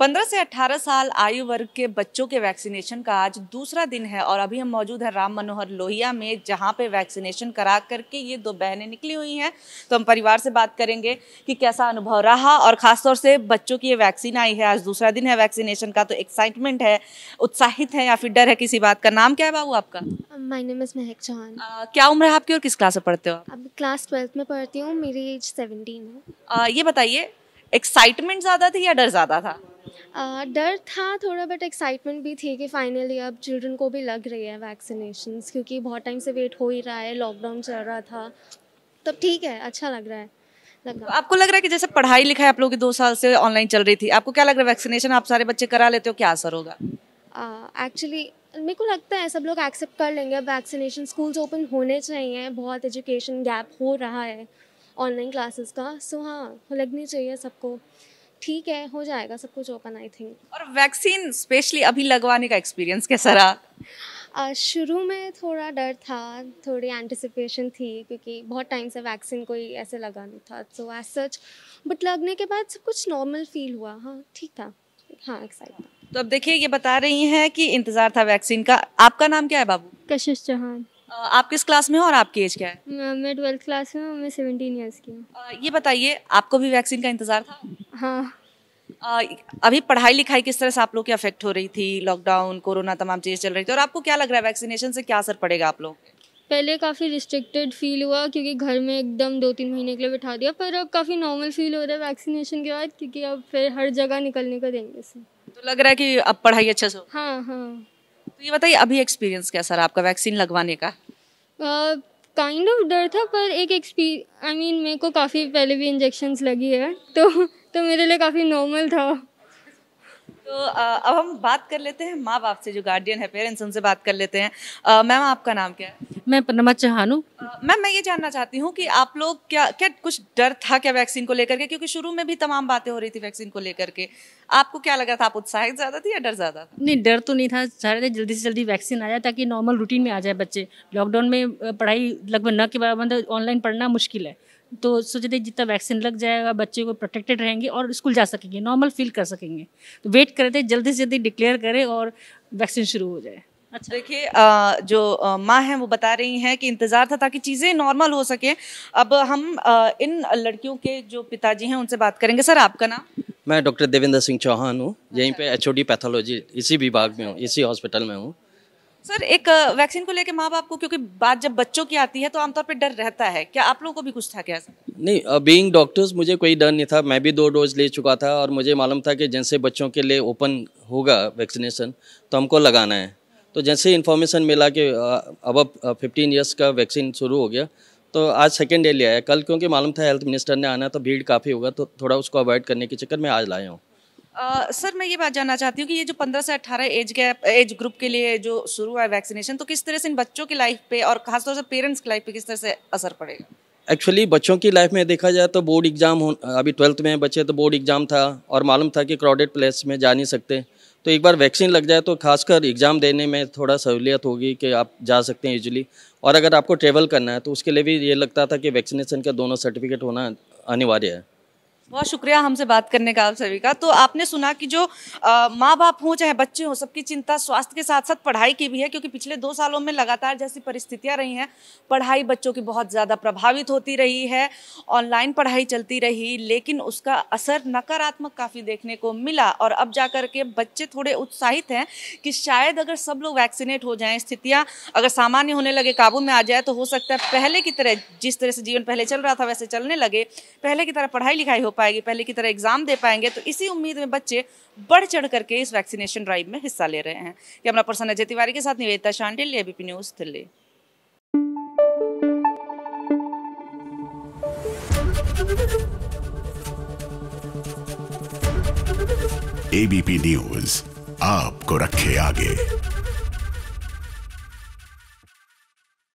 15 से 18 साल आयु वर्ग के बच्चों के वैक्सीनेशन का आज दूसरा दिन है और अभी हम मौजूद हैं राम मनोहर लोहिया में जहां पे वैक्सीनेशन करा करके ये दो बहनें निकली हुई हैं तो हम परिवार से बात करेंगे कि कैसा अनुभव रहा और ख़ासतौर से बच्चों की ये वैक्सीन आई है आज दूसरा दिन है वैक्सीनेशन का तो एक्साइटमेंट है उत्साहित है या फिर डर है किसी बात का नाम क्या है बाबू आपका नेम इज़ महक चौहान क्या उम्र है आपकी और किस क्लास में पढ़ते हो आप क्लास ट्वेल्थ में पढ़ती हूँ मेरी एज सेवनटीन है ये बताइए एक्साइटमेंट ज़्यादा थी या डर ज़्यादा था डर था थोड़ा बट एक्साइटमेंट भी थी कि फाइनली अब चिल्ड्रन को भी लग रही है वैक्सीनेशन क्योंकि बहुत टाइम से वेट हो ही रहा है लॉकडाउन चल रहा था तब ठीक है अच्छा लग रहा है लग रहा। तो आपको लग रहा है कि जैसे पढ़ाई लिखाई आप लोगों की दो साल से ऑनलाइन चल रही थी आपको क्या लग रहा है वैक्सीनेशन आप सारे बच्चे करा लेते हो क्या असर होगा एक्चुअली uh, मेरे को लगता है सब लोग एक्सेप्ट कर लेंगे अब वैक्सीनेशन स्कूल्स ओपन होने चाहिए बहुत एजुकेशन गैप हो रहा है ऑनलाइन क्लासेस का सो हाँ लगनी चाहिए सबको ठीक है हो जाएगा सब कुछ ओपन आई थिंक और वैक्सीन स्पेशली अभी लगवाने का एक्सपीरियंस कैसा रहा शुरू में थोड़ा डर था थोड़ी एंटिसिपेशन थी क्योंकि बहुत टाइम से वैक्सीन कोई ऐसे लगा नहीं था सो एज सच बट लगने के बाद सब कुछ नॉर्मल फील हुआ हाँ ठीक था हाँ एक्साइट तो अब देखिए ये बता रही हैं कि इंतज़ार था वैक्सीन का आपका नाम क्या है बाबू कशिश चौहान आप किस क्लास में हो और आपकी एज क्या है मैं ट्वेल्थ क्लास में हूँ मैं सेवेंटीन ईयर्स की हूँ ये बताइए आपको भी वैक्सीन का इंतज़ार था हाँ आ, अभी पढ़ाई लिखाई किस तरह से आप लोग की अफेक्ट हो रही थी लॉकडाउन कोरोना तमाम चीज़ चल रही थी और आपको क्या लग रहा है वैक्सीनेशन से क्या असर पड़ेगा आप लोग पहले काफ़ी रिस्ट्रिक्टेड फील हुआ क्योंकि घर में एकदम दो तीन महीने के लिए बिठा दिया पर अब काफ़ी नॉर्मल फील हो रहा है वैक्सीनेशन के बाद क्योंकि अब फिर हर जगह निकलने का देंगे से। तो लग रहा है कि अब पढ़ाई अच्छा से हाँ हाँ तो ये बताइए अभी एक्सपीरियंस क्या सर आपका वैक्सीन लगवाने का काइंड ऑफ डर था पर एक एक्सपी आई मीन मेरे को काफ़ी पहले भी इंजेक्शन लगी है तो तो मेरे लिए काफ़ी नॉर्मल था तो अब हम बात कर लेते हैं माँ बाप से जो गार्डियन है पेरेंट्स उनसे बात कर लेते हैं मैम आपका नाम क्या है मैं पनमा चौहान हूँ मैम मैं ये जानना चाहती हूँ कि आप लोग क्या क्या कुछ डर था क्या वैक्सीन को लेकर के क्योंकि शुरू में भी तमाम बातें हो रही थी वैक्सीन को लेकर के आपको क्या लगा था आप उत्साहित ज़्यादा थी या डर ज़्यादा नहीं डर तो नहीं था सारे जल्दी से जल्दी वैक्सीन आ जाए ताकि नॉर्मल रूटीन में आ जाए बच्चे लॉकडाउन में पढ़ाई लगभग न के बराबर ऑनलाइन मतलब पढ़ना मुश्किल है तो सोचते थे जितना वैक्सीन लग जाएगा बच्चे को प्रोटेक्टेड रहेंगे और स्कूल जा सकेंगे नॉर्मल फील कर सकेंगे तो वेट कर रहे थे जल्दी से जल्दी डिक्लेयर करें और वैक्सीन शुरू हो जाए अच्छा देखिए जो माँ हैं वो बता रही हैं कि इंतज़ार था ताकि चीज़ें नॉर्मल हो सकें अब हम इन लड़कियों के जो पिताजी हैं उनसे बात करेंगे सर आपका नाम मैं डॉक्टर देवेंद्र सिंह चौहान हूँ यहीं अच्छा। पे एच पैथोलॉजी इसी विभाग में हूँ इसी हॉस्पिटल में हूँ सर एक वैक्सीन को लेकर माँ बाप को क्योंकि बात जब बच्चों की आती है तो आमतौर पर डर रहता है क्या आप लोगों को भी कुछ था क्या नहीं बीइंग डॉक्टर्स मुझे कोई डर नहीं था मैं भी दो डोज ले चुका था और मुझे मालूम था कि जैसे बच्चों के लिए ओपन होगा वैक्सीनेशन तो हमको लगाना है तो जैसे इन्फॉर्मेशन मिला कि अब फिफ्टीन ईयर्स का वैक्सीन शुरू हो गया तो आज सेकेंड डे ले आया कल क्योंकि मालूम था हेल्थ मिनिस्टर ने आना तो भीड़ काफ़ी होगा तो थोड़ा उसको अवॉइड करने के चक्कर में आज लाया हूँ आ, सर मैं ये बात जानना चाहती हूँ कि ये जो 15 से 18 एज गैप एज ग्रुप के लिए जो शुरू हुआ है वैक्सीनेशन तो किस तरह से इन बच्चों की लाइफ पे और खासतौर से पेरेंट्स की लाइफ पे किस तरह से असर पड़ेगा एक्चुअली बच्चों की लाइफ में देखा जाए तो बोर्ड एग्ज़ाम हो अभी ट्वेल्थ में बच्चे तो बोर्ड एग्ज़ाम था और मालूम था कि क्राउडेड प्लेस में जा नहीं सकते तो एक बार वैक्सीन लग जाए तो खासकर एग्ज़ाम देने में थोड़ा सहूलियत होगी कि आप जा सकते हैं यूजली और अगर आपको ट्रेवल करना है तो उसके लिए भी ये लगता था कि वैक्सीनेशन का दोनों सर्टिफिकेट होना अनिवार्य है बहुत शुक्रिया हमसे बात करने का आप सभी का तो आपने सुना कि जो माँ बाप हों चाहे बच्चे हों सबकी चिंता स्वास्थ्य के साथ साथ पढ़ाई की भी है क्योंकि पिछले दो सालों में लगातार जैसी परिस्थितियाँ रही हैं पढ़ाई बच्चों की बहुत ज़्यादा प्रभावित होती रही है ऑनलाइन पढ़ाई चलती रही लेकिन उसका असर नकारात्मक काफ़ी देखने को मिला और अब जा कर के बच्चे थोड़े उत्साहित हैं कि शायद अगर सब लोग वैक्सीनेट हो जाएँ स्थितियाँ अगर सामान्य होने लगे काबू में आ जाए तो हो सकता है पहले की तरह जिस तरह से जीवन पहले चल रहा था वैसे चलने लगे पहले की तरह पढ़ाई लिखाई हो पाएगी पहले की तरह एग्जाम दे पाएंगे तो इसी उम्मीद में बच्चे बढ़ चढ़ करके इस वैक्सीनेशन ड्राइव में हिस्सा ले रहे हैं कैमरा पर्सन अजय तिवारी के साथ Nivedita Shandil ABP news Delhi ABP news आपको रखे आगे